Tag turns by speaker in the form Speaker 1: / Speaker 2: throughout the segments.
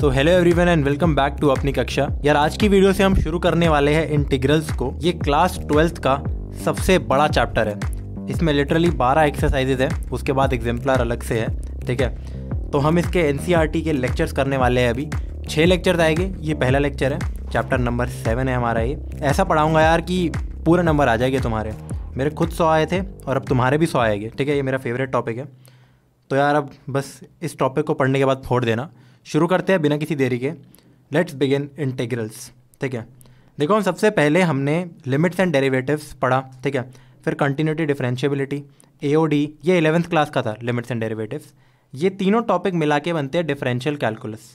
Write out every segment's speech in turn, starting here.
Speaker 1: So hello everyone and welcome back to अपनी कक्षा यार आज की वीडियो से हम शुरू करने वाले हैं इंटीग्रल्स को ये क्लास ट्वेल्थ का सबसे बड़ा चैप्टर है इसमें लिटरली बारह एक्सरसाइजेज हैं उसके बाद एग्जाम्पलर अलग से है ठीक है तो हम इसके एन के लेक्चर्स करने वाले हैं अभी छः लेक्चर्स आएंगे ये पहला लेक्चर है चैप्टर नंबर सेवन है हमारा ये ऐसा पढ़ाऊँगा यार कि पूरा नंबर आ जाएगा तुम्हारे मेरे खुद सौ आए थे और अब तुम्हारे भी सौ आएंगे ठीक है ये मेरा फेवरेट टॉपिक है तो यार अब बस इस टॉपिक को पढ़ने के बाद फोड़ देना शुरू करते हैं बिना किसी देरी के लेट्स बिगिन इंटेग्रल्स ठीक है देखो हम सबसे पहले हमने लिमिट्स एंड डेरिवेटिव्स पढ़ा ठीक है फिर कंटिन्यूटी डिफ्रेंशियबिलिटी ए ये एलेवेंथ क्लास का था लिमिट्स एंड डेरिवेटिव्स ये तीनों टॉपिक मिला के बनते हैं डिफरेंशियल कैलकुलस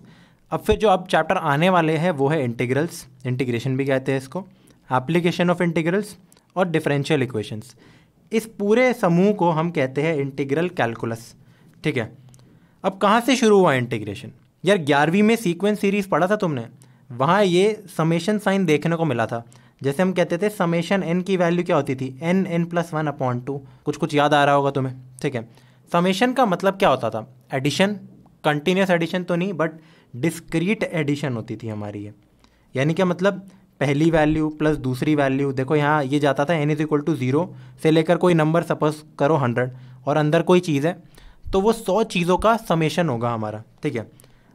Speaker 1: अब फिर जो अब चैप्टर आने वाले हैं वो है इंटीग्रल्स इंटीग्रेशन भी कहते हैं इसको एप्लीकेशन ऑफ इंटीग्रल्स और डिफरेंशियल इक्वेशंस इस पूरे समूह को हम कहते हैं इंटीग्रल कैलकुलस ठीक है अब कहाँ से शुरू हुआ इंटीग्रेशन यार ग्यारहवीं में सीक्वेंस सीरीज पढ़ा था तुमने वहाँ ये समेशन साइन देखने को मिला था जैसे हम कहते थे समेशन एन की वैल्यू क्या होती थी n n plus one upon two कुछ कुछ याद आ रहा होगा तुम्हें ठीक है समेशन का मतलब क्या होता था एडिशन कंटिन्यूस एडिशन तो नहीं बट डिस्क्रीट एडिशन होती थी हमारी ये यानी क्या मतलब पहली वैल्यू प्लस दूसरी वैल्यू देखो यहाँ ये जाता था n is equal to zero से लेकर कोई नंबर सपोज करो हंड्रेड और अंदर कोई चीज़ है तो वो सौ चीज़ों का समेशन होगा हमारा ठीक है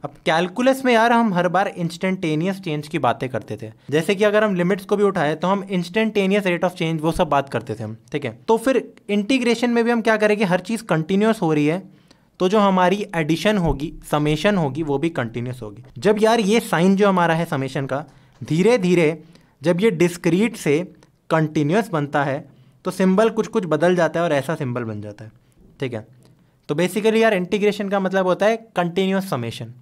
Speaker 1: अब कैलकुलस में यार हम हर बार इंस्टेंटेनियस चेंज की बातें करते थे जैसे कि अगर हम लिमिट्स को भी उठाए तो हम इंस्टेंटेनियस रेट ऑफ चेंज वो सब बात करते थे हम ठीक है तो फिर इंटीग्रेशन में भी हम क्या करेंगे हर चीज़ कंटिन्यूस हो रही है तो जो हमारी एडिशन होगी समेशन होगी वो भी कंटिन्यूस होगी जब यार ये साइन जो हमारा है समेशन का धीरे धीरे जब ये डिस्क्रीट से कंटिन्यूस बनता है तो सिंबल कुछ कुछ बदल जाता है और ऐसा सिंबल बन जाता है ठीक है तो बेसिकली यार इंटीग्रेशन का मतलब होता है कंटिन्यूस समेशन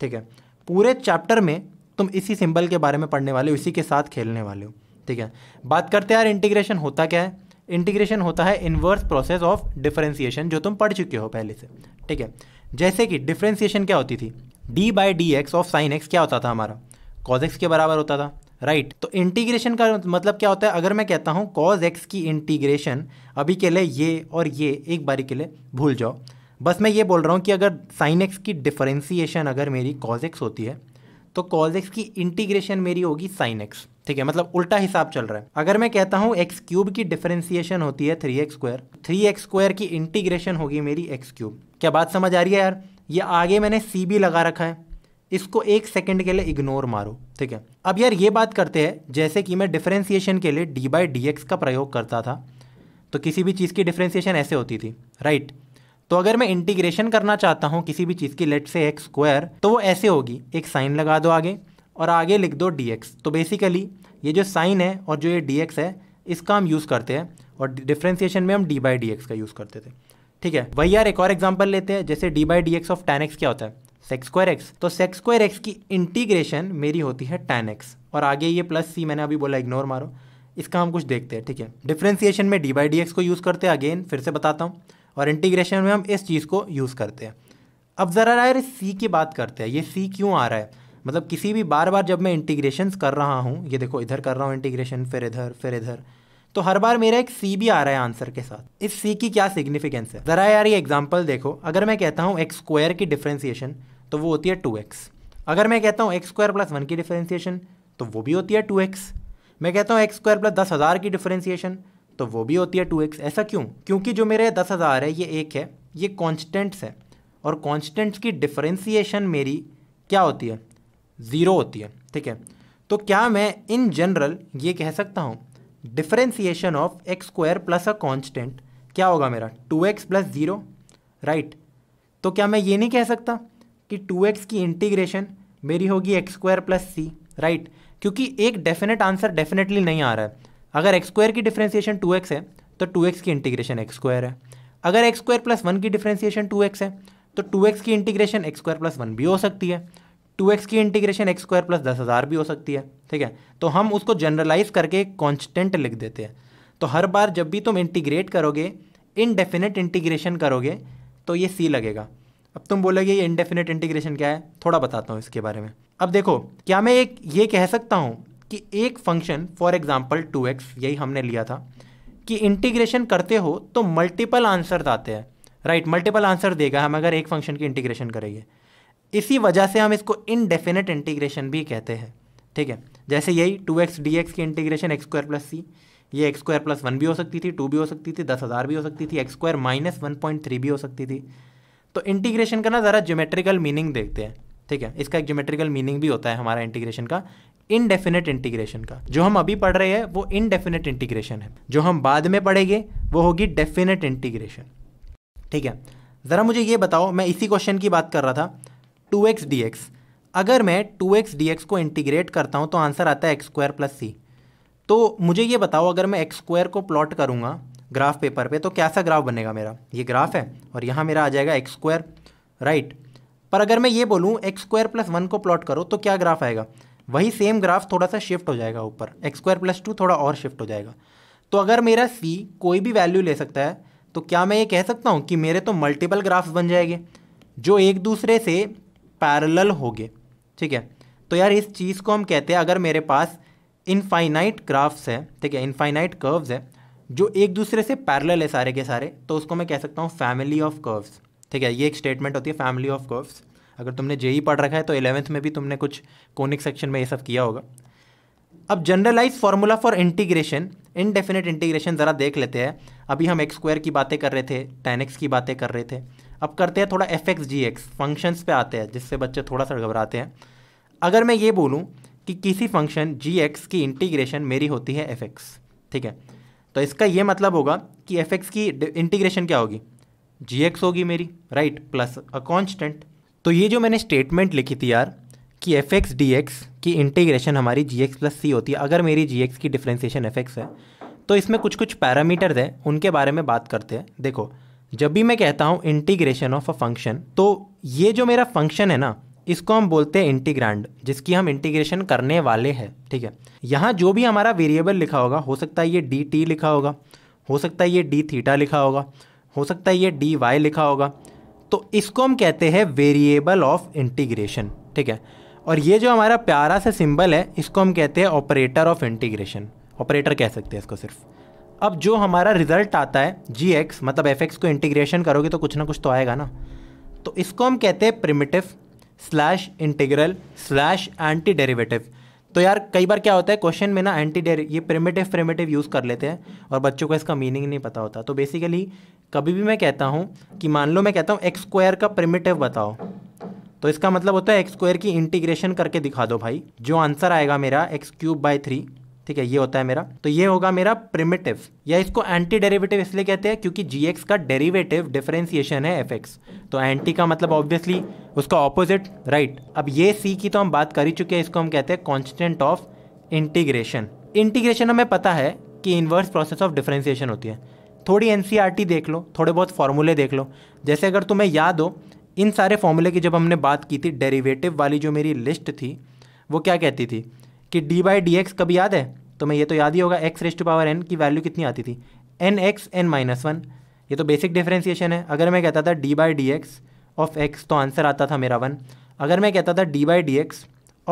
Speaker 1: ठीक है पूरे चैप्टर में तुम इसी सिंबल के बारे में पढ़ने वाले हो इसी के साथ खेलने वाले हो ठीक है बात करते हैं यार इंटीग्रेशन होता क्या है इंटीग्रेशन होता है इन्वर्स प्रोसेस ऑफ डिफरेंशिएशन जो तुम पढ़ चुके हो पहले से ठीक है जैसे कि डिफरेंशिएशन क्या होती थी d by d x of sine x क्या होता था हमारा कॉज एक्स के बराबर होता था राइट right. तो इंटीग्रेशन का मतलब क्या होता है अगर मैं कहता हूँ कॉज एक्स की इंटीग्रेशन अभी के लिए ये और ये एक बारी के लिए भूल जाओ बस मैं ये बोल रहा हूँ कि अगर साइन एक्स की डिफरेंसीशन अगर मेरी कॉज एक्स होती है तो कॉज एक्स की इंटीग्रेशन मेरी होगी साइन एक्स ठीक है मतलब उल्टा हिसाब चल रहा है अगर मैं कहता हूँ एक्स क्यूब की डिफरेंसीशन होती है three x square three x square की इंटीग्रेशन होगी मेरी एक्स क्यूब क्या बात समझ आ रही है यार ये आगे मैंने सी भी लगा रखा है इसको एक सेकंड के लिए इग्नोर मारो ठीक है अब यार ये बात करते हैं जैसे कि मैं डिफरेंसीशन के लिए डी बाई डी एक्स का प्रयोग करता था तो किसी भी चीज़ की डिफ्रेंसीशन ऐसे होती थी राइट right? तो अगर मैं इंटीग्रेशन करना चाहता हूँ किसी भी चीज़ की लेट से एक्स स्क्वायर तो वो ऐसे होगी एक साइन लगा दो आगे और आगे लिख दो डी एक्स तो बेसिकली ये जो साइन है और जो ये डी एक्स है इसका हम यूज़ करते हैं और डिफ्रेंसिएशन में हम डी बाई डी एक्स का यूज़ करते थे ठीक है वही यार एक और एग्जाम्पल लेते हैं जैसे d by d x of tan x क्या होता है सेक्स स्क्वायर एक्स तो सेक्स स्क्वायर एक्स की इंटीग्रेशन मेरी होती है टेन एक्स और आगे ये प्लस सी मैंने अभी बोला इग्नोर मारो इसका हम कुछ देखते हैं ठीक है डिफ्रेंसिएशन में डी बाई डी एक्स को यूज़ करते हैं अगेन फिर से बताता हूँ और इंटीग्रेशन में हम इस चीज़ को यूज़ करते हैं अब ज़रा यार सी की बात करते हैं ये सी क्यों आ रहा है मतलब किसी भी बार बार जब मैं इंटीग्रेशन कर रहा हूँ ये देखो इधर कर रहा हूँ इंटीग्रेशन फिर इधर फिर इधर तो हर बार मेरा एक सी भी आ रहा है आंसर के साथ इस सी की क्या सिग्निफिकेंस है ज़रा यार ये एग्जाम्पल देखो अगर मैं कहता हूँ एक्स स्क्वायर की डिफ्रेंसिएशन तो वो होती है टू एक्स अगर मैं कहता हूँ एक्स स्क्वायर प्लस वन की डिफ्रेंसिएशन तो वो भी होती है टू एक्स मैं कहता हूँ एक्स स्क्वायर प्लस दस हज़ार की डिफ्रेंसिएशन तो वो भी होती है टू एक्स ऐसा क्यों क्योंकि जो मेरे दस हज़ार है ये एक है ये कॉन्स्टेंट्स है और कॉन्स्टेंट्स की डिफ्रेंसीशन मेरी क्या होती है ज़ीरो होती है ठीक है तो क्या मैं इन जनरल ये कह सकता हूँ differentiation of x square plus a constant क्या होगा मेरा two x plus zero right तो क्या मैं ये नहीं कह सकता कि टू एक्स की इंटीग्रेशन मेरी होगी x square plus c right क्योंकि एक डेफिनेट आंसर डेफिनेटली नहीं आ रहा है अगर एक्स स्क्वायर की डिफ्रेंसिएशन टू एक्स है तो टू एक्स की इंटीग्रेशन एक्स स्क्वायर है अगर एक्स स्क्वायर प्लस वन की डिफ्रेंसिएशन टू एक्स है तो टू एक्स की integration x square plus one भी हो सकती है टू एक्स की इंटीग्रेशन एक्स स्क्वायर प्लस दस हज़ार भी हो सकती है ठीक है तो हम उसको जनरलाइज करके एक कॉन्स्टेंट लिख देते हैं तो हर बार जब भी तुम इंटीग्रेट करोगे इनडेफिनेट इंटीग्रेशन करोगे तो ये सी लगेगा अब तुम बोलोगे ये इनडेफिनेट इंटीग्रेशन क्या है थोड़ा बताता हूँ इसके बारे में अब देखो क्या मैं एक ये कह सकता हूँ कि एक function for example two x यही हमने लिया था कि इंटीग्रेशन करते हो तो मल्टीपल आंसर आते हैं राइट मल्टीपल आंसर देगा हम अगर एक फंक्शन की इंटीग्रेशन करेंगे इसी वजह से हम इसको इनडेफिनेट इंटीग्रेशन भी कहते हैं ठीक है जैसे यही टू एक्स डी एक्स की integration x square plus c ये एक्स स्क्वायर प्लस वन भी हो सकती थी टू भी हो सकती थी दस हज़ार भी हो सकती थी x square minus one point three भी हो सकती थी तो इंटीग्रेशन का ना ज़रा ज्योमेट्रिकल मीनिंग देखते हैं ठीक है इसका एक ज्योमेट्रिकल मीनिंग भी होता है हमारा इंटीग्रेशन का इनडेफिनेट इंटीग्रेशन का जो हम अभी पढ़ रहे हैं वो इनडेफिनेट इंटीग्रेशन है जो हम बाद में पढ़ेंगे वो होगी डेफिनेट इंटीग्रेशन ठीक है ज़रा मुझे ये बताओ मैं इसी क्वेश्चन की बात कर रहा था टू एक्स डी एक्स अगर मैं टू एक्स डी एक्स को इंटीग्रेट करता हूँ तो आंसर आता है एक्स स्क्वायर प्लस सी तो मुझे ये बताओ अगर मैं एक्स स्क्वायर को प्लॉट करूँगा ग्राफ पेपर पे तो कैसा ग्राफ बनेगा मेरा ये ग्राफ है और यहाँ मेरा आ जाएगा एक्स स्क्वायर राइट पर अगर मैं ये बोलूँ एक्स स्क्वायर प्लस वन को प्लॉट करो तो क्या ग्राफ आएगा वही सेम ग्राफ थोड़ा सा शिफ्ट हो जाएगा ऊपर एक्स स्क्वायर प्लस टू थोड़ा और शिफ्ट हो जाएगा तो अगर मेरा सी कोई भी वैल्यू ले सकता है तो क्या मैं ये कह सकता हूँ कि मेरे तो मल्टीपल ग्राफ्स बन जाएंगे जो एक दूसरे से पैरेलल गए ठीक है तो यार इस चीज़ को हम कहते हैं अगर मेरे पास इनफाइनाइट ग्राफ्स है ठीक है इनफाइनाइट कर्व्स है जो एक दूसरे से पैरेलल है सारे के सारे तो उसको मैं कह सकता हूँ फैमिली ऑफ कर्व्स ठीक है ये एक स्टेटमेंट होती है फैमिली ऑफ कर्व्स अगर तुमने जेई पढ़ रखा है तो एलेवेंथ में भी तुमने कुछ कोनिक सेक्शन में ये सब किया होगा अब generalise formula for integration indefinite integration ज़रा देख लेते हैं अभी हम एक्स स्क्वायर की बातें कर रहे थे टेन एक्स की बातें कर रहे थे अब करते हैं थोड़ा f x g x functions पे आते हैं जिससे बच्चे थोड़ा सा घबराते हैं अगर मैं ये बोलूँ कि किसी फंक्शन जी एक्स की इंटीग्रेशन मेरी होती है एफ एक्स ठीक है तो इसका ये मतलब होगा कि एफ एक्स की इंटीग्रेशन क्या होगी जी एक्स होगी मेरी राइट प्लस अ कॉन्स्टेंट तो ये जो मैंने स्टेटमेंट लिखी थी यार कि एफ एक्स डी एक्स की इंटीग्रेशन हमारी जी एक्स प्लस सी होती है अगर मेरी जी एक्स की डिफ्रेंसीशन एफ एक्स है तो इसमें कुछ कुछ पैरामीटर हैं उनके बारे में बात करते हैं देखो जब भी मैं कहता हूँ इंटीग्रेशन ऑफ अ फंक्शन तो ये जो मेरा फंक्शन है ना इसको हम बोलते हैं इंटीग्रांड जिसकी हम इंटीग्रेशन करने वाले हैं ठीक है यहाँ जो भी हमारा वेरिएबल लिखा होगा हो सकता है ये डी टी लिखा होगा हो सकता है ये डी थीटा लिखा होगा हो सकता है ये डी वाई लिखा होगा तो इसको हम कहते हैं वेरिएबल ऑफ इंटीग्रेशन ठीक है और ये जो हमारा प्यारा सा सिंबल है इसको हम कहते हैं ऑपरेटर ऑफ इंटीग्रेशन ऑपरेटर कह सकते हैं इसको सिर्फ अब जो हमारा रिजल्ट आता है जी एक्स मतलब एफ एक्स को इंटीग्रेशन करोगे तो कुछ ना कुछ तो आएगा ना तो इसको हम कहते हैं primitive slash integral slash anti derivative तो यार कई बार क्या होता है क्वेश्चन में ना एंटी डेर ये प्रिमिटिव प्रिमिटिव यूज़ कर लेते हैं और बच्चों को इसका मीनिंग नहीं पता होता तो बेसिकली कभी भी मैं कहता हूँ कि मान लो मैं कहता हूँ एक्स स्क्वायर का प्रिमिटिव बताओ तो इसका मतलब होता है एक्स स्क्वायर की इंटीग्रेशन करके दिखा दो भाई जो आंसर आएगा मेरा एक्स क्यूब बाई थ्री ठीक है ये होता है मेरा तो ये होगा मेरा प्रिमिटिव या इसको एंटी डेरिवेटिव इसलिए कहते हैं क्योंकि जी का डेरिवेटिव डिफरेंसिएशन है एफ तो एंटी का मतलब ऑब्वियसली उसका ऑपोजिट राइट अब ये सी की तो हम बात कर ही चुके हैं इसको हम कहते हैं कॉन्स्टेंट ऑफ इंटीग्रेशन इंटीग्रेशन हमें पता है कि इन्वर्स प्रोसेस ऑफ डिफरेंशिएशन होती है थोड़ी एन e देख लो थोड़े बहुत फार्मूले देख लो जैसे अगर तुम्हें याद हो इन सारे फॉर्मूले की जब हमने बात की थी डेरिवेटिव वाली जो मेरी लिस्ट थी वो क्या कहती थी कि डी बाई डी एक्स कभी याद है तो मैं ये तो याद ही होगा एक्स रेस्ट पावर एन की वैल्यू कितनी आती थी n x n minus one ये तो बेसिक डिफ्रेंसिएशन है अगर मैं कहता था d by d x of x तो आंसर आता था मेरा वन अगर मैं कहता था d by d x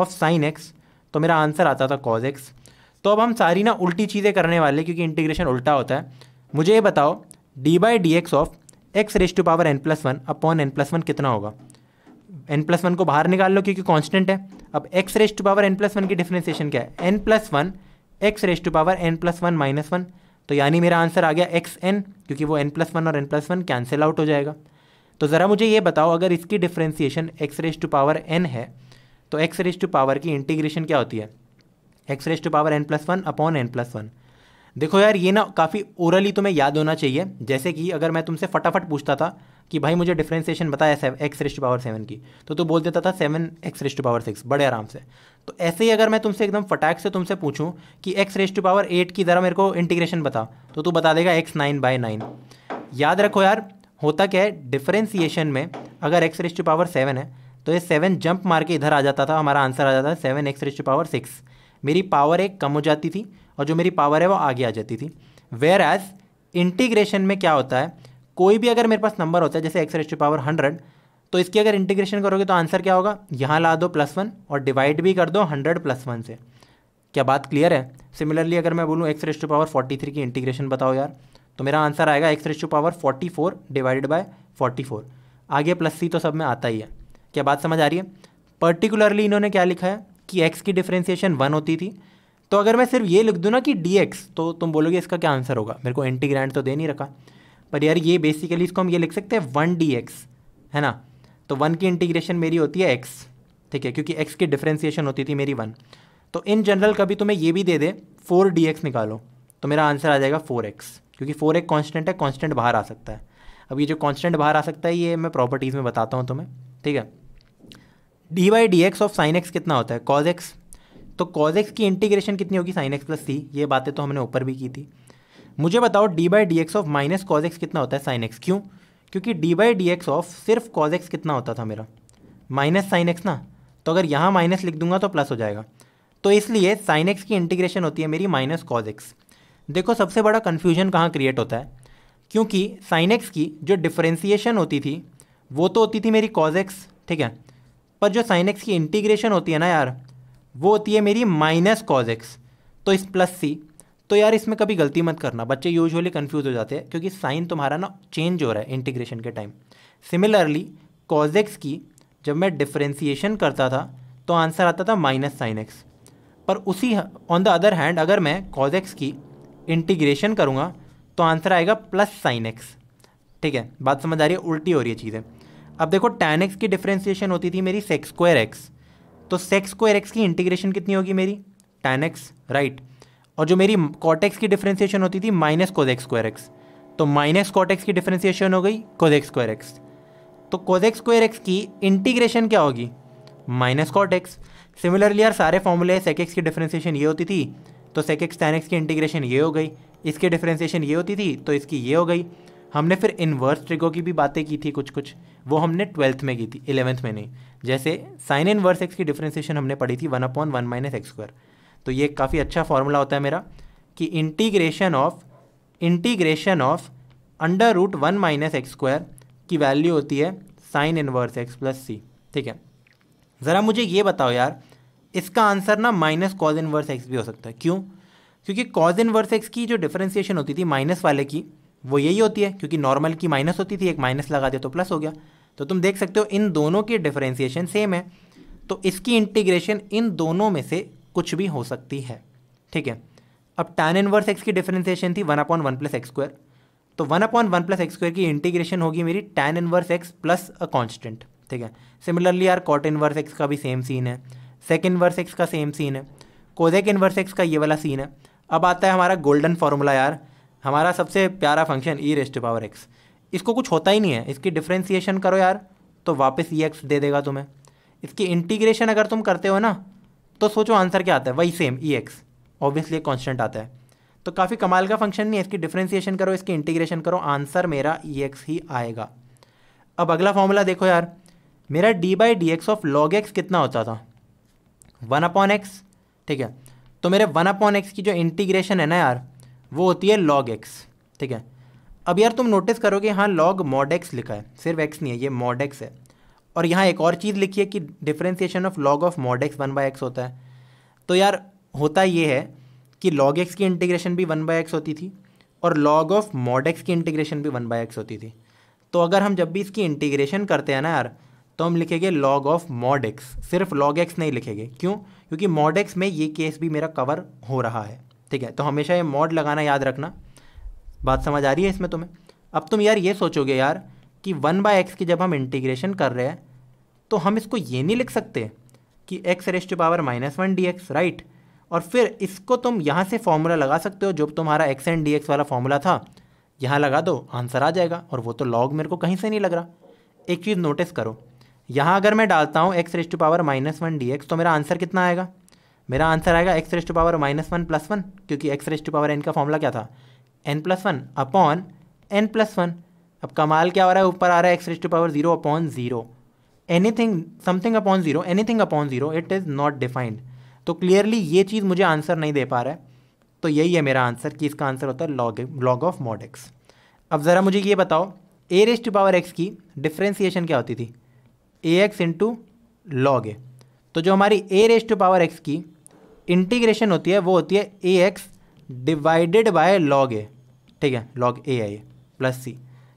Speaker 1: of sine x तो मेरा आंसर आता था कॉज एक्स तो अब हम सारी ना उल्टी चीज़ें करने वाले क्योंकि इंटीग्रेशन उल्टा होता है मुझे ये बताओ d by d x of x raise to power n plus one upon N plus one कितना होगा एन प्लस वन को बाहर निकाल लो क्योंकि कांस्टेंट है अब x raise to power n plus one की डिफ्रेंसिएशन क्या है n plus one x raise to power n plus one minus one तो यानी मेरा आंसर आ गया एक्स एन क्योंकि वो एन प्लस वन और n plus one cancel out हो जाएगा तो ज़रा मुझे ये बताओ अगर इसकी differentiation x raise to power n है तो एक्स रेस टू पावर की इंटीग्रेशन क्या होती है x raise to power n plus one upon N plus one देखो यार ये ना काफ़ी ओरली तुम्हें याद होना चाहिए जैसे कि अगर मैं तुमसे फटाफट पूछता था कि भाई मुझे डिफ्रेंसिएशन बताया एक्स रिस्ट पावर सेवन की तो तू बोल देता था seven x raised power six बड़े आराम से तो ऐसे ही अगर मैं तुमसे एकदम फटाक से तुमसे पूछूं कि एक्स रिस्ट पावर एट की ज़रा मेरे को इंटीग्रेशन बता तो तू बता देगा एक्स नाइन बाई नाइन याद रखो यार होता क्या है डिफ्रेंसिएशन में अगर एक्स रिस्ट पावर सेवन है तो ये सेवन जंप मार के इधर आ जाता था हमारा आंसर आ जाता है seven x raised power six मेरी पावर एक कम हो जाती थी और जो मेरी पावर है वो आगे आ जाती थी वेयर एज इंटीग्रेशन में क्या होता है कोई भी अगर मेरे पास नंबर होता है जैसे एक्स रेस्ट पावर हंड्रेड तो इसकी अगर इंटीग्रेशन करोगे तो आंसर क्या होगा यहाँ ला दो प्लस वन और डिवाइड भी कर दो हंड्रेड प्लस वन से क्या बात क्लियर है सिमिलरली अगर मैं बोलूँ x raised to power forty three की इंटीग्रेशन बताओ यार तो मेरा आंसर आएगा x raised to power forty four divided by forty four आगे प्लस सी तो सब में आता ही है क्या बात समझ आ रही है पर्टिकुलरली इन्होंने क्या लिखा है कि एक्स की डिफ्रेंसिएशन वन होती थी तो अगर मैं सिर्फ ये लिख दूँ ना कि डी एक्स तो तुम बोलोगे इसका क्या आंसर होगा मेरे को इंटीग्रैंड तो दे नहीं रखा पर यार ये बेसिकली इसको हम ये लिख सकते हैं वन डी एक्स है ना तो वन की इंटीग्रेशन मेरी होती है एक्स ठीक है क्योंकि एक्स की डिफ्रेंसिएशन होती थी मेरी वन तो इन जनरल कभी तुम्हें ये भी दे दे फोर डी एक्स निकालो तो मेरा आंसर आ जाएगा फोर एक्स क्योंकि फोर एक कॉन्स्टेंट है कॉन्स्टेंट बाहर आ सकता है अब ये जो कॉन्स्टेंट बाहर आ सकता है ये मैं प्रॉपर्टीज़ में बताता हूँ तुम्हें ठीक है d by d x of sine x कितना होता है कॉज एक्स तो कॉज एक्स की इंटीग्रेशन कितनी होगी साइन एक्स प्लस सी ये बातें तो हमने ऊपर भी की थी मुझे बताओ d by d x of minus cos x कितना होता है साइन एक्स क्यों क्योंकि d by d x of सिर्फ कॉज एक्स कितना होता था मेरा माइनस साइन एक्स ना तो अगर यहाँ माइनस लिख दूंगा तो प्लस हो जाएगा तो इसलिए साइन एक्स की इंटीग्रेशन होती है मेरी माइनस कॉज एक्स देखो सबसे बड़ा कन्फ्यूजन कहाँ क्रिएट होता है क्योंकि साइन एक्स की जो डिफ्रेंसीशन होती थी वो तो होती थी मेरी कॉज एक्स ठीक है पर जो साइन एक्स की इंटीग्रेशन होती है ना यार वो होती है मेरी माइनस कॉज एक्स तो इस प्लस सी तो यार इसमें कभी गलती मत करना बच्चे यूजुअली कन्फ्यूज़ हो जाते हैं क्योंकि साइन तुम्हारा ना चेंज हो रहा है इंटीग्रेशन के टाइम सिमिलरली कॉज एक्स की जब मैं डिफ्रेंसीशन करता था तो आंसर आता था माइनस साइन एक्स पर उसी ऑन द अदर हैंड अगर मैं कॉज एक्स की इंटीग्रेशन करूँगा तो आंसर आएगा प्लस साइन एक्स ठीक है बात समझ आ रही है उल्टी हो रही है चीज़ें अब देखो टैन एक्स की डिफ्रेंसीशन होती थी मेरी सेक्स स्क्वायर एक्स तो सेक्स को एरेक्स की इंटीग्रेशन कितनी होगी मेरी टेन एक्स राइट और जो मेरी कॉटेक्स की डिफ्रेंसिएशन होती थी माइनस कोजेक्स स्क्वायर एक्स तो माइनस कॉटेक्स की डिफ्रेंसिएशन हो गई कोजेक्स स्क्वायर एक्स तो कोजेक्स स्क्वायर एक्स की इंटीग्रेशन क्या होगी माइनस कॉटेक्स सिमिलरली यार सारे फॉर्मूले सेक एक्स की डिफ्रेंसिएशन ये होती थी तो सेक एक्स टेन एक्स की इंटीग्रेशन ये हो गई इसकी डिफ्रेंसिएशन ये होती थी तो इसकी ये हो गई हमने फिर इनवर्स ट्रिगो की भी बातें की थी कुछ कुछ वो हमने ट्वेल्थ में की थी इलेवंथ में नहीं जैसे साइन वर्स एक्स की डिफ्रेंसिएशन हमने पढ़ी थी one upon one minus x square तो ये काफ़ी अच्छा फॉर्मूला होता है मेरा कि integration of integration of under root one minus x square की वैल्यू होती है sine inverse x plus c ठीक है ज़रा मुझे ये बताओ यार इसका आंसर ना माइनस कॉज इनवर्स एक्स भी हो सकता है क्यों क्योंकि कॉज इनवर्स एक्स की जो डिफ्रेंसिएशन होती थी माइनस वाले की वो यही होती है क्योंकि नॉर्मल की माइनस होती थी एक माइनस लगा दिया तो प्लस हो गया तो तुम देख सकते हो इन दोनों की डिफ्रेंसिएशन सेम है तो इसकी इंटीग्रेशन इन दोनों में से कुछ भी हो सकती है ठीक है अब टैन इनवर्स एक्स की डिफरेंसिएशन थी one upon one plus x square तो one upon one plus x square की इंटीग्रेशन होगी मेरी tan inverse x plus a constant ठीक है सिमिलरली यार कॉट इनवर्स एक्स का भी सेम सीन है सेक इनवर्स एक्स का सेम सीन है कोजेक इनवर्स एक्स का ये वाला सीन है अब आता है हमारा गोल्डन फार्मूला यार हमारा सबसे प्यारा function e raised power x इसको कुछ होता ही नहीं है इसकी डिफ्रेंसीशन करो यार तो वापस ई e एक्स दे देगा तुम्हें इसकी इंटीग्रेशन अगर तुम करते हो ना तो सोचो आंसर क्या आता है वही same e x obviously constant आता है तो काफ़ी कमाल का फंक्शन नहीं है इसकी डिफ्रेंसीशन करो इसकी इंटीग्रेशन करो आंसर मेरा ई e एक्स ही आएगा अब अगला फॉर्मूला देखो यार मेरा d by d x of log x कितना होता था वन अपॉन एक्स ठीक है तो मेरे वन अपॉन एक्स की जो इंटीग्रेशन है ना यार वो होती है लॉग एक्स ठीक है अब यार तुम नोटिस करोगे यहाँ लॉग मॉड एक्स लिखा है सिर्फ एक्स नहीं है ये मॉड एक्स है और यहाँ एक और चीज़ लिखी है कि differentiation of log of mod x one by x होता है तो यार होता ये है कि लॉग एक्स की इंटीग्रेशन भी वन बाई एक्स होती थी और लॉग ऑफ मॉड एक्स की इंटीग्रेशन भी वन बाई एक्स होती थी तो अगर हम जब भी इसकी इंटीग्रेशन करते हैं ना यार तो हम लिखेंगे लॉग ऑफ मॉड एक्स सिर्फ लॉग एक्स नहीं लिखेंगे क्यों क्योंकि मॉड एक्स में ये केस भी मेरा कवर हो रहा है ठीक है तो हमेशा ये मॉड लगाना याद रखना बात समझ आ रही है इसमें तुम्हें अब तुम यार ये सोचोगे यार कि वन बाय एक्स की जब हम इंटीग्रेशन कर रहे हैं तो हम इसको ये नहीं लिख सकते कि x raised to power minus one d x right और फिर इसको तुम यहाँ से फॉर्मूला लगा सकते हो जो तुम्हारा एक्स एंड डी एक्स वाला फॉर्मूला था यहाँ लगा दो आंसर आ जाएगा और वो तो लॉग मेरे को कहीं से नहीं लग रहा एक चीज़ नोटिस करो यहाँ अगर मैं डालता हूँ x raised to power minus one d x तो मेरा आंसर कितना आएगा मेरा आंसर आएगा x raised power minus one plus one क्योंकि एक्स रेस्ट पावर एन का फॉर्मूला क्या था n plus one upon N plus one अब कमाल क्या हो रहा है ऊपर आ रहा है x raised power zero upon zero anything something upon zero anything upon zero it is not defined तो क्लियरली ये चीज़ मुझे आंसर नहीं दे पा रहा है तो यही है मेरा आंसर कि इसका आंसर होता है log log of mod x अब ज़रा मुझे ये बताओ a raised to power x की डिफ्रेंसीशन क्या होती थी a x into log a तो जो हमारी a raised to power x की इंटीग्रेशन होती है वो होती है a x divided by log a ठीक है लॉग ए आई प्लस सी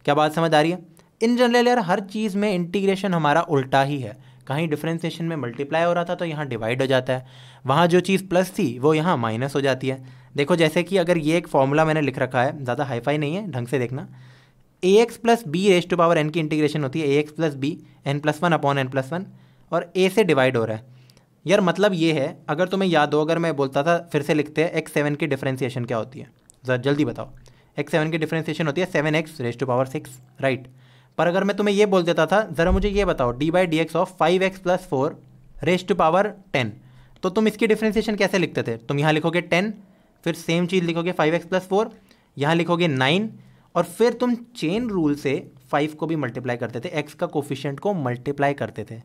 Speaker 1: क्या बात समझ आ रही है इन जनरल यार हर चीज़ में इंटीग्रेशन हमारा उल्टा ही है कहीं डिफ्रेंसिएशन में मल्टीप्लाई हो रहा था तो यहाँ डिवाइड हो जाता है वहाँ जो चीज़ प्लस थी वो यहाँ माइनस हो जाती है देखो जैसे कि अगर ये एक फॉर्मूला मैंने लिख रखा है ज़्यादा हाईफाई नहीं है ढंग से देखना a x plus b raise to power n की इंटीग्रेशन होती है a x plus b n plus one upon N plus one और ए से डिवाइड हो रहा है यार मतलब ये है अगर तुम्हें याद हो अगर मैं बोलता था फिर से लिखते हैं एक्स सेवन की डिफ्रेंसीशन क्या होती है ज़रा जल्दी बताओ एक्स सेवन की डिफ्रेंसीशन होती है seven x raised to power six right पर अगर मैं तुम्हें ये बोल देता था ज़रा मुझे ये बताओ d by d x of five x plus four raised to power ten तो तुम इसकी डिफ्रेंसीशन कैसे लिखते थे तुम यहाँ लिखोगे टेन फिर सेम चीज़ लिखोगे फाइव एक्स प्लस फोर यहाँ लिखोगे नाइन और फिर तुम चेन रूल से फाइव को भी मल्टीप्लाई करते थे एक्स का कोफिशियंट को मल्टीप्लाई करते थे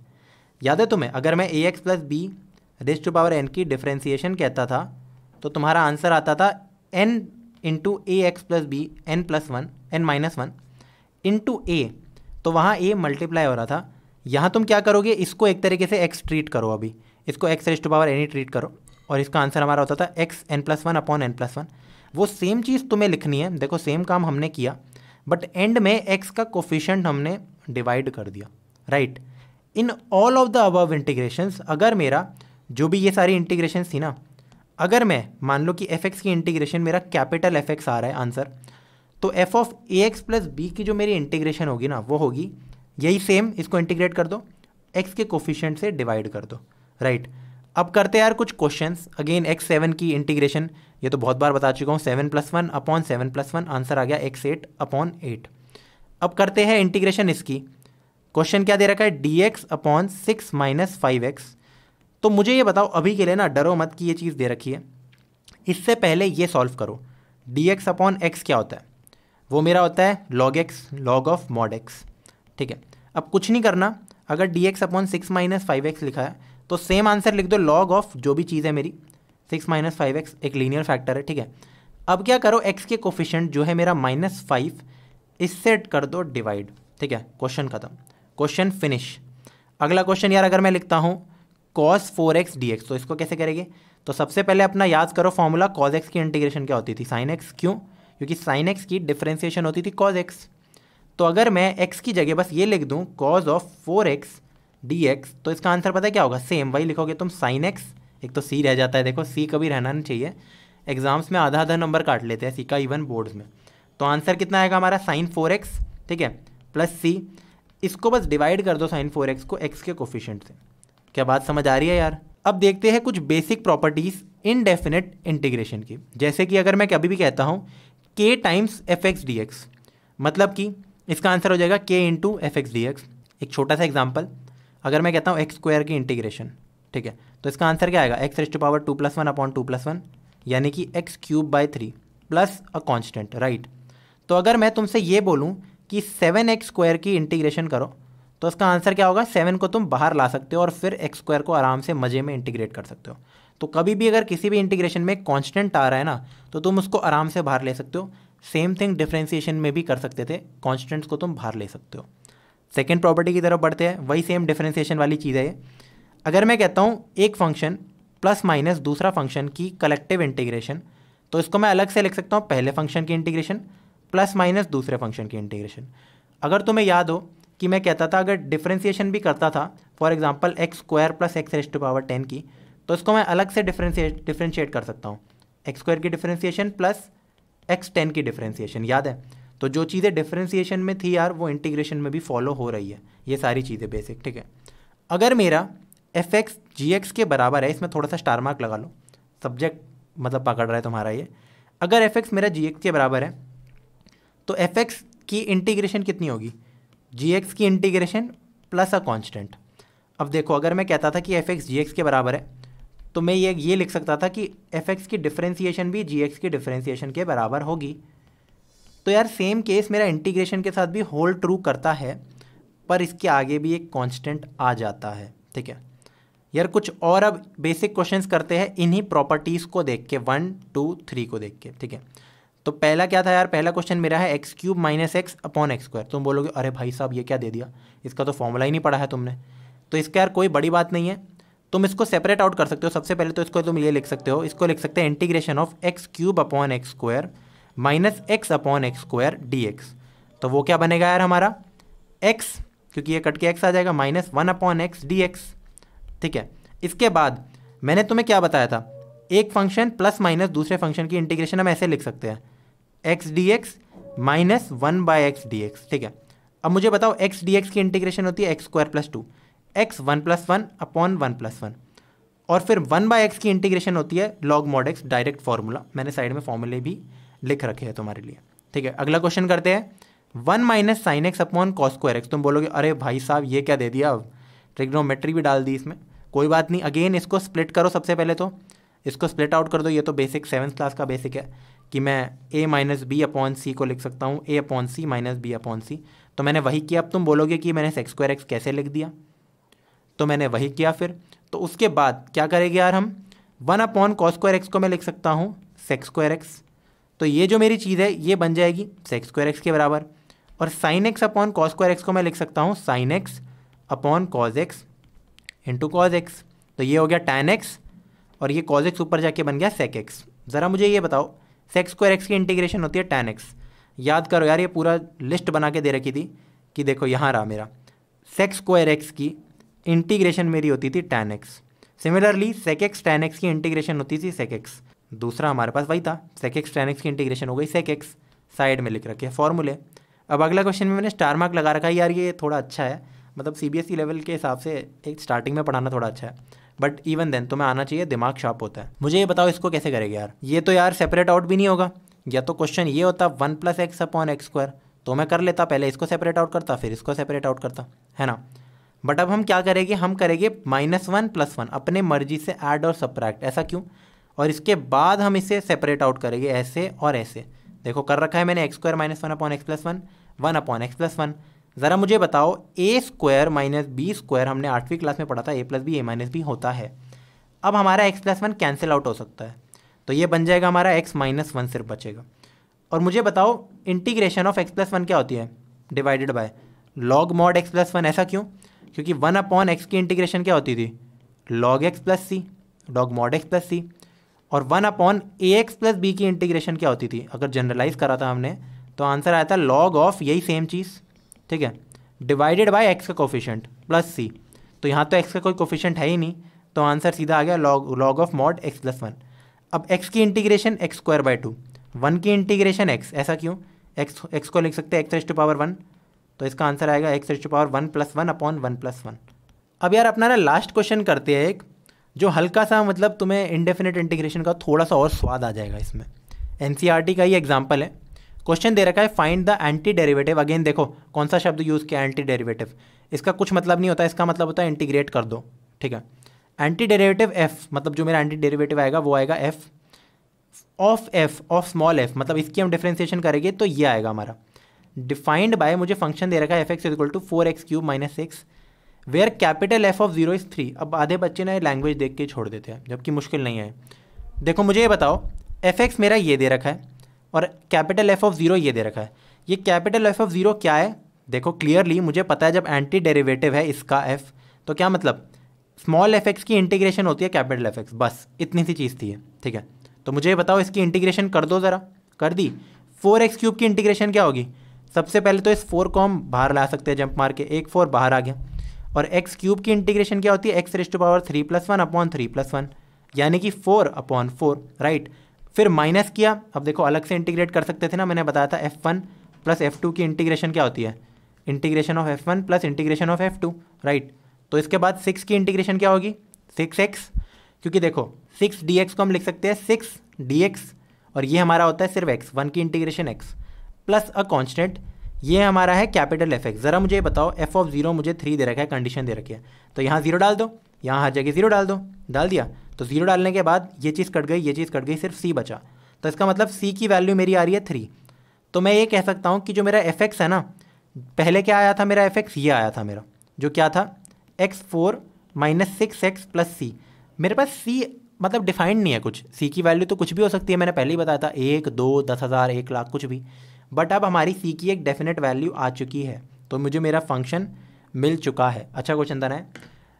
Speaker 1: याद है तुम्हें अगर मैं a x plus b raise to power n की डिफ्रेंसीशन कहता था तो तुम्हारा आंसर आता था n into a x plus b n plus one n minus one into a तो वहाँ ए मल्टीप्लाई हो रहा था यहाँ तुम क्या करोगे इसको एक तरीके से एक्स ट्रीट करो अभी इसको X raised to power N ही ट्रीट करो और इसका आंसर हमारा होता था X N plus one upon N plus one वो सेम चीज़ तुम्हें लिखनी है देखो सेम काम हमने किया बट एंड में एक्स का कोफिशेंट हमने डिवाइड कर दिया right right? In all of the above integrations अगर मेरा जो भी ये सारी इंटीग्रेशन थी ना अगर मैं मान लो कि एफ एक्स की इंटीग्रेशन मेरा कैपिटल एफ एक्स आ रहा है आंसर तो F of A x plus B की जो मेरी इंटीग्रेशन होगी ना वो होगी यही सेम इसको इंटीग्रेट कर दो एक्स के कोफिशेंट से डिवाइड कर दो राइट right. अब करते यार कुछ क्वेश्चन अगेन एक्स सेवन की इंटीग्रेशन ये तो बहुत बार बता चुका हूँ seven plus one upon seven plus one answer आ गया एक्स एट अपॉन एट अब करते हैं इंटीग्रेशन इसकी क्वेश्चन क्या दे रखा है D X upon six minus five X तो मुझे ये बताओ अभी के लिए ना डरो मत कि ये चीज़ दे रखी है इससे पहले ये सॉल्व करो डी एक्स अपॉन एक्स क्या होता है वो मेरा होता है log X log of mod X ठीक है अब कुछ नहीं करना अगर D X upon six minus five X लिखा है तो सेम आंसर लिख दो लॉग ऑफ जो भी चीज़ है मेरी सिक्स माइनस फाइव एक्स एक लीनियर फैक्टर है ठीक है अब क्या करो एक्स के कोफिशेंट जो है मेरा माइनस फाइव इससे कर दो डिवाइड ठीक है क्वेश्चन खत्म क्वेश्चन फिनिश अगला क्वेश्चन यार अगर मैं लिखता हूँ cos four X D x तो इसको कैसे करेंगे तो सबसे पहले अपना याद करो फॉर्मूला कॉज एक्स की इंटीग्रेशन क्या होती थी साइन एक्स क्यों क्योंकि साइन एक्स की डिफ्रेंसिएशन होती थी कॉज एक्स तो अगर मैं एक्स की जगह बस ये लिख दूँ cos of four X D x तो इसका आंसर पता है क्या होगा सेम वही लिखोगे तुम साइन एक्स एक तो सी रह जाता है देखो सी कभी रहना नहीं चाहिए एग्जाम्स में आधा आधा नंबर काट लेते हैं सी का इवन बोर्ड्स में तो आंसर कितना आएगा हमारा साइन फोर एक्स ठीक है प्लस सी इसको बस डिवाइड कर दो साइन फोर एक्स को एक्स के कोफिशेंट से क्या बात समझ आ रही है यार अब देखते हैं कुछ बेसिक प्रॉपर्टीज इनडेफिनेट इंटीग्रेशन की जैसे कि अगर मैं कभी भी कहता हूँ K times F x D X मतलब कि इसका आंसर हो जाएगा K into F x D X एक छोटा सा एग्जाम्पल अगर मैं कहता हूँ एक्स स्क्वायर की इंटीग्रेशन ठीक है तो इसका आंसर क्या आएगा X raised power two plus one upon two plus one यानी कि X cube by three plus a constant right तो अगर मैं तुमसे ये बोलूँ कि सेवन एक्स स्क्वायर की इंटीग्रेशन करो तो इसका आंसर क्या होगा सेवन को तुम बाहर ला सकते हो और फिर एक्स स्क्वायर को आराम से मज़े में इंटीग्रेट कर सकते हो तो कभी भी अगर किसी भी इंटीग्रेशन में कांस्टेंट आ रहा है ना तो तुम उसको आराम से बाहर ले सकते हो सेम थिंग डिफ्रेंसिएशन में भी कर सकते थे कॉन्स्टेंट्स को तुम बाहर ले सकते हो सेकेंड प्रॉपर्टी की तरफ बढ़ते हैं वही सेम डिफ्रेंसिएशन वाली चीज़ है ये अगर मैं कहता हूँ एक फंक्शन प्लस माइनस दूसरा फंक्शन की कलेक्टिव इंटीग्रेशन तो इसको मैं अलग से लिख सकता हूँ पहले फंक्शन की इंटीग्रेशन प्लस माइनस दूसरे फंक्शन की इंटीग्रेशन अगर तुम्हें याद हो कि मैं कहता था अगर डिफ्रेंसीशन भी करता था for example X square plus X raised power ten की तो इसको मैं अलग से डिफ्रेंशिएट डिफ्रेंशिएट कर सकता हूँ एक्स स्क्वायर की डिफ्रेंसीशन प्लस एक्स टेन की डिफ्रेंसीशन याद है तो जो चीज़ें डिफ्रेंसीशन में थी यार वो इंटीग्रेशन में भी फॉलो हो रही है ये सारी चीज़ें बेसिक ठीक है अगर मेरा एफ एक्स जी एक्स के बराबर है इसमें थोड़ा सा स्टार मार्क लगा लो सब्जेक्ट मतलब पकड़ रहा है तुम्हारा ये अगर एफ एक्स मेरा जी एक्स के बराबर है तो एफ एक्स की इंटीग्रेशन कितनी होगी जी एक्स की इंटीग्रेशन प्लस अ कॉन्स्टेंट अब देखो अगर मैं कहता था कि एफ एक्स जी एक्स के बराबर है तो मैं ये ये लिख सकता था कि एफ एक्स की डिफ्रेंसीशन भी जी एक्स की डिफ्रेंसीशन के बराबर होगी तो यार सेम केस मेरा इंटीग्रेशन के साथ भी होल्ड ट्रू करता है पर इसके आगे भी एक कांस्टेंट आ जाता है ठीक है यार कुछ और अब बेसिक क्वेश्चंस करते हैं इन्हीं प्रॉपर्टीज़ को देख के वन टू थ्री को देख के ठीक है तो पहला क्या था यार पहला क्वेश्चन मेरा है X cube minus X upon X square तुम बोलोगे अरे भाई साहब ये क्या दे दिया इसका तो फॉर्मूला ही नहीं पढ़ा है तुमने तो इसका यार कोई बड़ी बात नहीं है तुम इसको सेपरेट आउट कर सकते हो सबसे पहले तो इसको तुम ये लिख सकते हो इसको लिख सकते हैं integration of X cube upon X square minus X upon X square D x तो वो क्या बनेगा यार हमारा एक्स क्योंकि ये कट के एक्स आ जाएगा minus one upon X D X ठीक है इसके बाद मैंने तुम्हें क्या बताया था एक फंक्शन प्लस माइनस दूसरे फंक्शन की इंटीग्रेशन हम ऐसे लिख सकते हैं X D X minus one by X D X ठीक है अब मुझे बताओ एक्स डी एक्स की इंटीग्रेशन होती है X square plus two X one plus one upon one plus one और फिर वन बाय एक्स की इंटीग्रेशन होती है log mod X direct formula मैंने साइड में फॉर्मूले भी लिख रखे हैं तुम्हारे लिए ठीक है अगला क्वेश्चन करते हैं one minus sine X upon cos square X तुम बोलोगे अरे भाई साहब ये क्या दे दिया अब ट्रिग्नोमेट्री भी डाल दी इसमें कोई बात नहीं अगेन इसको स्प्लिट करो सबसे पहले तो इसको स्प्लिट आउट कर दो ये तो बेसिक सेवन्थ क्लास का बेसिक है कि मैं A minus B upon C को लिख सकता हूँ A upon C minus B upon C तो मैंने वही किया अब तुम बोलोगे कि मैंने सेक्स स्क्वायर एक्स कैसे लिख दिया तो मैंने वही किया फिर तो उसके बाद क्या करेंगे यार हम one upon cos square X को मैं लिख सकता हूँ सेक्स स्क्वायर एक्स तो ये जो मेरी चीज़ है ये बन जाएगी सेक्स स्क्वायर एक्स के बराबर और sine X upon cos square X को मैं लिख सकता हूँ sine X upon cos X into cos x तो ये हो गया टैन एक्स और ये कॉज एक्स ऊपर जाके बन गया सेक एक्स ज़रा मुझे ये बताओ सेक्स स्क्वायर एक्स की इंटीग्रेशन होती है टेन एक्स याद करो यार ये पूरा लिस्ट बना के दे रखी थी कि देखो यहाँ रहा मेरा सेक्स स्क्वायर एक्स की इंटीग्रेशन मेरी होती थी tan X similarly sec x tan x की इंटीग्रेशन होती थी सेक एक्स दूसरा हमारे पास वही था सेक एक्स टेन एक्स की इंटीग्रेशन हो गई सेक एक्स साइड में लिख रखे फॉर्मूले अब अगला क्वेश्चन में मैंने स्टार मार्क लगा रखा है यार ये थोड़ा अच्छा है मतलब C B S E level के हिसाब से एक स्टार्टिंग में पढ़ाना थोड़ा अच्छा है बट इवन देन तुम्हें आना चाहिए दिमाग शार्प होता है मुझे ये बताओ इसको कैसे करेगा यार ये तो यार सेपरेट आउट भी नहीं होगा या तो क्वेश्चन ये होता one plus X upon X square तो मैं कर लेता पहले इसको सेपरेट आउट करता फिर इसको सेपरेट आउट करता है ना बट अब हम क्या करेंगे हम करेंगे माइनस वन प्लस वन अपने मर्जी से ऐड और सप्रैक्ट ऐसा क्यों और इसके बाद हम इसे सेपरेट आउट करेंगे ऐसे और ऐसे देखो कर रखा है मैंने X square minus one upon X plus one one upon X plus one ज़रा मुझे बताओ A square minus B square हमने आठवीं क्लास में पढ़ा था A plus B A minus B होता है अब हमारा X plus one cancel out हो सकता है तो ये बन जाएगा हमारा एक्स माइनस वन सिर्फ बचेगा और मुझे बताओ integration of X plus one क्या होती है divided by log mod X plus one ऐसा क्यों क्योंकि वन अपॉन एक्स की इंटीग्रेशन क्या होती थी log X plus C log mod X plus C और one upon A x plus B की इंटीग्रेशन क्या होती थी अगर जनरलाइज करा था हमने तो आंसर आया था लॉग ऑफ यही सेम चीज़ ठीक है डिवाइडेड बाय एक्स का कोफिशेंट प्लस सी तो यहाँ तो एक्स का कोई कोफिशेंट है ही नहीं तो आंसर सीधा आ गया log log of mod X plus one अब एक्स की integration x square by two one की इंटीग्रेशन एक्स ऐसा क्यों एक्स एक्स को लिख सकते हैं X H to power one तो इसका आंसर आएगा X H to power one plus one upon one plus one अब यार अपना ना लास्ट क्वेश्चन करते हैं एक जो हल्का सा मतलब तुम्हें इंडेफिनेट इंटीग्रेशन का थोड़ा सा और स्वाद आ जाएगा इसमें एन e का ही एग्जाम्पल है क्वेश्चन दे रखा है find the anti derivative again देखो कौन सा शब्द यूज़ किया एंटी डेरिवेटिव इसका कुछ मतलब नहीं होता इसका मतलब होता है इंटीग्रेट कर दो ठीक है एंटी डेरिवेटिव एफ मतलब जो मेरा एंटी डेरिवेटिव आएगा वो आएगा F of F of small F मतलब इसकी हम डिफ्रेंसिएशन करेंगे तो ये आएगा हमारा डिफाइंड बाय मुझे फंक्शन दे रखा है F X equal to four X cube minus six where capital F of zero is three अब आधे बच्चे ना ये लैंग्वेज देख के छोड़ देते हैं जबकि मुश्किल नहीं है देखो मुझे ये बताओ एफ एक्स मेरा ये दे रखा है और कैपिटल एफ ऑफ ज़ीरो ये दे रखा है ये कैपिटल एफ ऑफ ज़ीरो क्या है देखो क्लियरली मुझे पता है जब एंटी डेरिवेटिव है इसका एफ तो क्या मतलब स्मॉल एफ एक्स की इंटीग्रेशन होती है कैपिटल एफ एक्स बस इतनी सी चीज़ थी है ठीक है तो मुझे बताओ इसकी इंटीग्रेशन कर दो ज़रा कर दी फोर एक्स क्यूब की इंटीग्रेशन क्या होगी सबसे पहले तो इस फोर को हम बाहर ला सकते हैं जंप मार के एक फोर बाहर आ गया और एक्स क्यूब की इंटीग्रेशन क्या होती है x raised power three plus one upon three plus one यानी कि फोर अपॉन फोर राइट फिर माइनस किया अब देखो अलग से इंटीग्रेट कर सकते थे ना मैंने बताया था F one plus F two की इंटीग्रेशन क्या होती है integration of F one plus integration of F two right तो इसके बाद सिक्स की इंटीग्रेशन क्या होगी सिक्स एक्स क्योंकि देखो सिक्स डी एक्स को हम लिख सकते हैं सिक्स डी एक्स और ये हमारा होता है सिर्फ एक्स वन की integration X plus a constant ये हमारा है कैपिटल एफ एक्स ज़रा मुझे बताओ एफ ऑफ जीरो मुझे थ्री दे रखा है कंडीशन दे रखी है तो यहाँ जीरो डाल दो यहाँ हर जगह जीरो डाल दो डाल दिया तो जीरो डालने के बाद ये चीज़ कट गई ये चीज़ कट गई सिर्फ सी बचा तो इसका मतलब सी की वैल्यू मेरी आ रही है थ्री तो मैं ये कह सकता हूँ कि जो मेरा एफ है ना पहले क्या आया था मेरा एफ एक्स ये आया था मेरा जो क्या था X four minus six X plus C मेरे पास सी मतलब डिफाइंड नहीं है कुछ सी की वैल्यू तो कुछ भी हो सकती है मैंने पहले ही बताया था एक दो दस हज़ार एक लाख कुछ भी बट अब हमारी सी की एक डेफिनेट वैल्यू आ चुकी है तो मुझे मेरा फंक्शन मिल चुका है अच्छा क्वेश्चन था है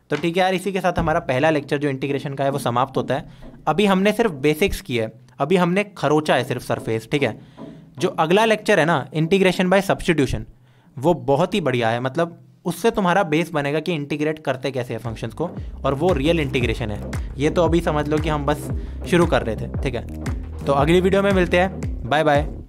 Speaker 1: तो ठीक है यार इसी के साथ हमारा पहला लेक्चर जो इंटीग्रेशन का है वो समाप्त होता है अभी हमने सिर्फ बेसिक्स किया है अभी हमने खरोचा है सिर्फ सरफेस ठीक है जो अगला लेक्चर है ना इंटीग्रेशन बाय सब्सटीट्यूशन वो बहुत ही बढ़िया है मतलब उससे तुम्हारा बेस बनेगा कि इंटीग्रेट करते कैसे हैं फंक्शंस को और वो रियल इंटीग्रेशन है ये तो अभी समझ लो कि हम बस शुरू कर रहे थे ठीक है तो अगली वीडियो में मिलते हैं बाय बाय